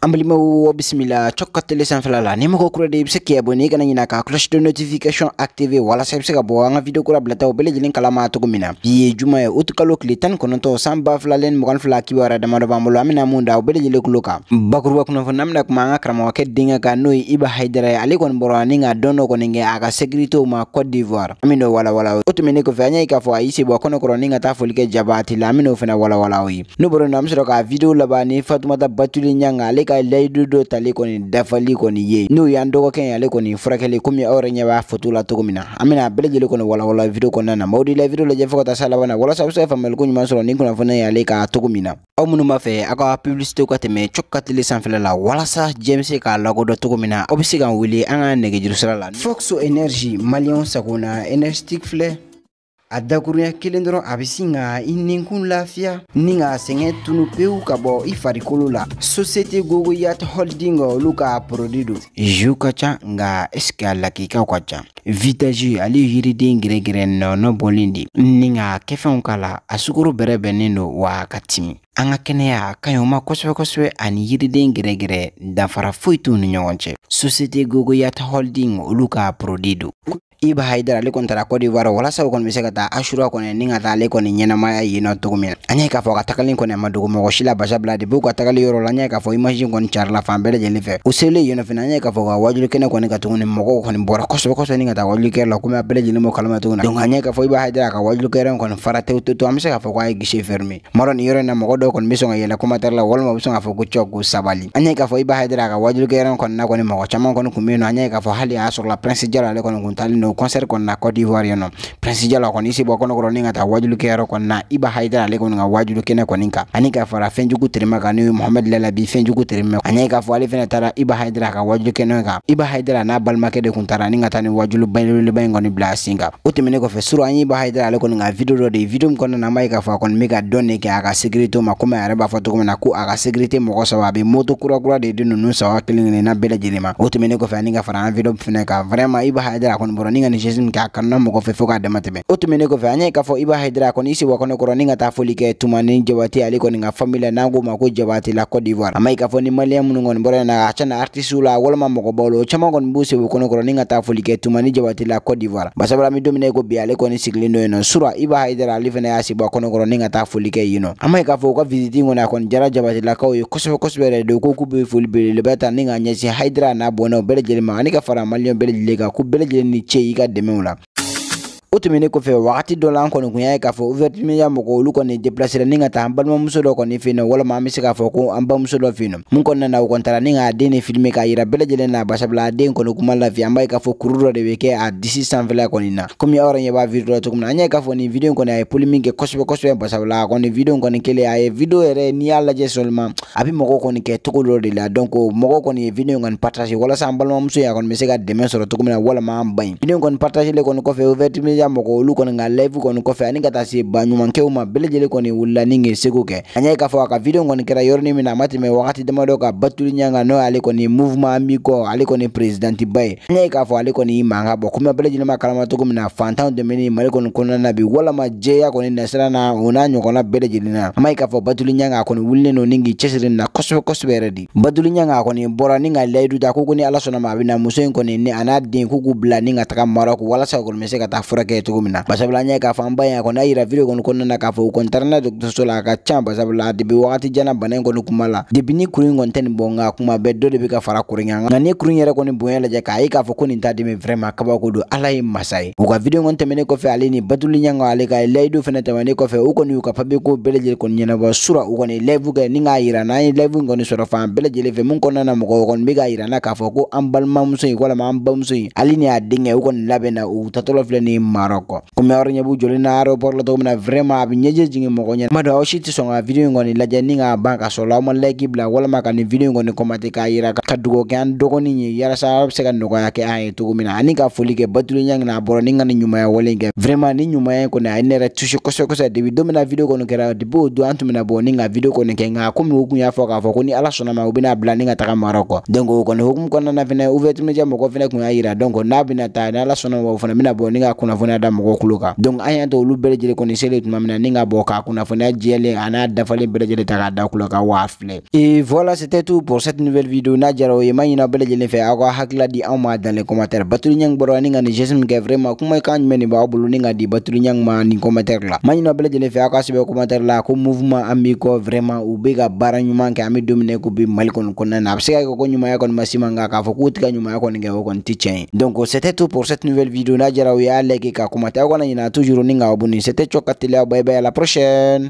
Amblimo bismillah cokkat tele sanfɛla la ni mɔgɔ kura de i bɛ se k'i abonné i kana ɲinɛ ka cloche de notification activer walasa i bɛ se ka bɔ an ka video kura bilataw bɛɛ lajɛlen kalama cogo min na bi ye juma ye uti kalo tile tan ni san ba fila ni mugan ni fila kibaruya damadɔ b'an bolo an bɛna mun da o bɛɛ lajɛlen kan bakuruba kunnafoni an bɛna kuma an ka karamɔgɔkɛ denkɛ kan n'o ye Iba Haidara ye ale kɔni bɔra ni ka dɔn dɔ kɔni kɛ a ka sécurité ma cote d'Ivoire an bɛ walawala o tɛmɛnen kɔfɛ an y'a ye k'a fɔ a y'i sebɔ kɔnɔkɔrɔ ni ka taa foli kɛ Jabate la an bɛn'o fana walawala o ye n'o bɔra nɔ an bɛ sɔrɔ ka video laban ni Fatumata Batuli Ɲanga ale ka layidu dɔ tali kɔni dafali kɔni ye nu y'an dɔgɔkɛ ye ale kɔni furakɛli komi aw yɛrɛ ɲɛ b'a foto la cogo min na an bɛna bɛɛ kɔni walawala video kɔnɔna na maaw de la video lajɛ fo ka taa se laban na walasa a bɛ se ka faamuyali ɲuman sɔrɔ nin kunnafoni y'ale ka cogo min na aw minnu b'a fɛ aw ka publicité ka tɛmɛ cok ka tele sanfɛla la walasa diɲɛ bɛ se k'a lakodɔn cogo min na aw bɛ se k'an wele an ka nɛgɛjuru la foxo energy maliyɛnw sago na energetic filɛ a dakuruɲɛ kelen dɔrɔn a be sin ka i ninkun lafiya ni ka sɛngɛ tunu pewu ka bɔ i farikolo la sosiyete yat holding olu ka porodi do zuw ka ca nga eske a lakikaw ka ca vitazi ale yiriden gɛrɛgɛrɛ nɔnɔ bɔlen de ni ka kɛfɛnw k'a la a sugoro bɛrɛ bɛnnen do wa ka timi an ka kɛnɛya ka ɲi ma kosɛbɛ kosɛbɛ ani yiriden gɛrɛgɛrɛ danfara foyi t'u ni ɲɔgɔn cɛ sosiyete gogoyat holding olu ka porodi do iba haidar ale kon tara kodi waro wala o kon bɛ ta Ashura kon ni nga taa ale kɔni ɲɛnamaya yen nɔ cogo min na an y'a ye k'a fɔ a ka tagali kɔni a ma dogo mɔgɔ si la Basabula depuis u ka tagali yɔrɔ la an y'a ye k'a fɔ image kɔni carila fan bɛɛ lajɛlen fɛ u selen yen nɔ fɛnɛ an y'a ye k'a fɔ ka wajuli kɛnɛ kɔni ka ko so ko so ni nga ta wajuli kɛyɔrɔ la komi a bɛɛ lajɛlen b'o kalama cogo na donc an k'a fo iba haidar ka wajuli kɛyɔrɔ in kɔni fara te tu amse k'a fɔ ko a ye guichet fermé mara nin yɔrɔ in na mɔgɔ dɔw kɔni bɛ sɔn ka yɛlɛ commentaire la walima u bɛ sɔn k'a fɔ ko sabali anya k'a fo iba haidar ka wajuli kɛyɔrɔ in kɔni na kon mɔgɔ caman kɔni kun bɛ yen nɔ an y'a k'a fo hali asur la prince jara le kon kun taalen don o concert kɔnɔna cote d'ivoire yono prince jala kɔni i bo kono kɔnɔ kɔrɔ ni ka taa wajulu kɛyɔrɔ kɔni na Iba ba haidara ale kɔni ka wajulu kɛnɛ kɔni kan ani ka fara fɛnjugu terima kan n'o ye mohamɛd lalabi fɛnjugu terimɛ ani k'a fɔ ale fɛnɛ taara i ba haidara ka wajulu ke kan i ba haidara n'a ke de kun tara ni ngata ni wajulu belebeleba le kɔni ngoni a sen kan o tɛmɛnen kɔfɛ suru an y'i ba haidara le kɔni nga video ro de ye video min na an b'a ye k'a fɔ a kɔni be ka dɔn ka sécurité ma komi a yɛrɛ b'a fɔ cogo na ko a ka sécurité mo ko sawa bi moto kura kura de di nunu sawa kelen kelenna bɛɛ lajɛlen ma o ko fe ani ka fara an video fɛnɛ kan vraiment Iba ba haidara a kɔni bɔrɔ jesim ka kanna mɔgɔ fɛ fɔɔ k'a dama tɛmɛ o tɛmɛne ko an k'a fo i hydra ko ni si i ko ne ko ni ta taa foli kɛ tuma ni jabate ali ko ka fami la n'an ma ko jabate la cote d'ivoire a k'a fo ni maliam minnu ngon bore na acha na artiste la walama mɔgɔbaw la o caaman kɔni b'u sebu ko ne ni ka ta foli kɛ tuma ni jabate la cote d'ivoire ba sabra mi domine ko bi ale ko ni sigli no no sura iba hydra ali fe na y'a sebu a ne ko ni ta taa foli kɛ yen nɔ an ma ye k'a fɔ ko jara visiti la a kɔni jara jabatelakaw ye kosɛbɛ kosɛbɛ do ko k'u be foli be ta ni ka ɲɛsin hydra n'a bono bele lajɛlen ma ani ka fara maliam bele lajɛlen kan ko bɛɛ lajɛlen ni i got the la o tɛmɛnen kofe wakati dɔ la an kɔni kun y'a ye k'a fɔ ouverture media mɔgɔ olu kɔni déplacera ni ka taa an balimamuso dɔ kɔni fɛ yen nɔ walima an bɛ se k'a fɔ ko an bamuso dɔ fɛ yen nɔ mun kɔnɔna na u kɔni taara ni k'a den de filmer k'a yira bɛɛ lajɛlen na barisabula a den kɔni kuma lafiya an b'a ye k'a fɔ kuru dɔ de bɛ kɛ a disi sanfɛla kɔni na komi aw yɛrɛ ɲɛ b'a video la cogo min na an y'a ye k'a fɔ nin video in kɔni a ye polémique kɛ kosɛbɛ kosɛbɛ barisabula a kɔni video in kɔni kɛlen a ye video yɛrɛ n'i y'a lajɛ seulement a bɛ mɔgɔ kɔni kɛ cogo dɔ de la donc mɔgɔ kɔni ye video in kɔni partage walasa an balimamuso in a kɔni bɛ se ka dɛmɛ sɔrɔ cogo min na walima an ba in video in kɔni partagelen kɔni kɔfɛ ouverture ya mɔgɔ olu kɔni ka live kɔni kɔfɛ ani ka taa se baɲumankɛw ma bɛɛ lajɛlen kɔni wulila ni ye seko kɛ an y'a ye k'a fɔ a ka video kɔni kɛra yɔrɔnin min na a ma tɛmɛ wagati damadɔ ka batuli ɲɛ n'o y'ale kɔni movement min kɔ ale kɔni presidentiba ye an y'a ye k'a fɔ ale kɔni y'i bɔ kuma bɛɛ lajɛlen ma kalama cogo min na fantanw dɛmɛni mali kɔni kɔnɔna na bi walama jɛya kɔni nasira na o n'a ɲɔgɔnna bɛɛ lajɛlen na an b'a ye k'a fɔ batuli ɲɛga a kɔni wulilen don ni k'i cɛsiri na kosɛbɛ kosɛbɛ yɛrɛ de batuli ɲɛga a kɔni bɔra ni ka layidu ta ko ko ni ala sɔnna ma a bɛna muso in kɔni ni a n'a den k'u k'u bila ni ka taga marɔku walasa o kɔni bɛ se ka taa furakɛ kɛ cogo min na barisabula an y'a kona ira vile kono ba na k'a fɔ u kɔni taara n'a ye dɔgɔtɔrɔso la a ka can barisabula a de bɛ wagati jan na bana in kɔni kuma ni kuri in kɔni bonga kuma bɛɛ dibi ka fara kuri in na ni kuri in kono kɔni bonya lajɛ k'a ika k'a fɔ ko nin vrema dimi vraiment kabako don ala ye masa ye u ka video kɔni ni batuli ɲɛŋa ale ka layidu fɛnɛ tɛmɛnen kɔfɛ u uko ni uka papiye ko bɛɛ lajɛlen kɔni ɲɛnabɔ sura uko ni levu kɛ ni k'a yira n'an ye live in kɔni sɔrɔ fan bɛɛ lajɛlen fɛ mun kɔnɔna na mɔgɔ kono bɛ k'a yira na k'a fɔ ko an balimamuso in walima an bamuso in ni a denkɛ u kɔni labɛn u tatɔla filɛ nin ma maroko kuma oro nyabu joli na aro porlo to mina vrema abi nyeje jingi mogo nya madu awo shiti songa video ni laja ni nga banka so la mo like bla wala maka ni video ngoni komate ka yira ka dugo ke an dogo ni nyi yara sa arab se ka ya ke ay to mina ani ka foli ke batulu nyang na boro ni ngani nyuma ya wole nge vrema ni nyuma ya kuna na ene ra tushi koso koso de bi do mina video ngoni kera dibu bo do antu mina bo ni nga video ngoni ke nga ko mi ya fo ka ni ala sona ma ubina bla ni nga taka maroko donc ko ni hukum na na fina uvetu moko mogo fina kun ya donc na bina ta na ala sona ma mina bo ni nga kuna fo kunnafoniya da mɔgɔw kulo kan donc an y'a to olu bɛɛ lajɛlen kɔni selen tuma min na ni ka bɔ k'a kunnafoniya jɛlen a n'a dafalen bɛɛ lajɛlen ta k'a da kulo kan waa filɛ et voilà c'était tout pour cette nouvelle vidéo n'a jara o ye ma ɲina bɛɛ lajɛlen fɛ aw ka hakilila di anw ma dans les commentaires baturu ɲɛŋ bɔra ni ka nin geste min kɛ vraiment kuma i kan jumɛn nin b'aw bolo ni ka di baturu ɲɛŋ ma nin commentaire la ma ɲina bɛɛ lajɛlen fɛ aw ka sɛbɛn commentaire la ko mouvement an b'i kɔ vraiment u bɛ ka baara ɲuman kɛ an bɛ don ko bi mali kɔni kɔnɔna na a bɛ se ka kɛ ko ɲumanya kɔni ma s'i nka k'a fɔ k'u tɛ ka ɲumanya kɔni kɛ o kɔni tɛ tiɲɛ ye donc c'était tout pour cette nouvelle vidéo n'a jara o y'a like ka kuma tɛ aw kana ɲina toujours ni ka abonner c'était Cɔkateli aw bye bye la prochaine